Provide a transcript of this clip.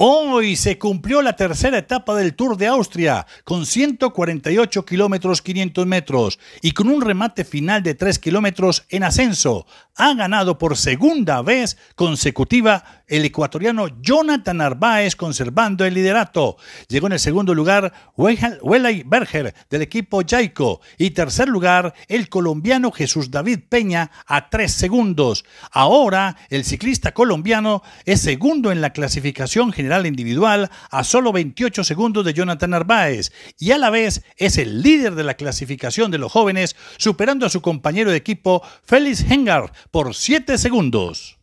Hoy se cumplió la tercera etapa del Tour de Austria, con 148 kilómetros 500 metros y con un remate final de 3 kilómetros en ascenso. Ha ganado por segunda vez consecutiva el ecuatoriano Jonathan narváez conservando el liderato. Llegó en el segundo lugar Welay Berger del equipo Jaico y tercer lugar el colombiano Jesús David Peña a tres segundos. Ahora el ciclista colombiano es segundo en la clasificación general individual a solo 28 segundos de Jonathan narváez y a la vez es el líder de la clasificación de los jóvenes superando a su compañero de equipo Félix Hengar por 7 segundos.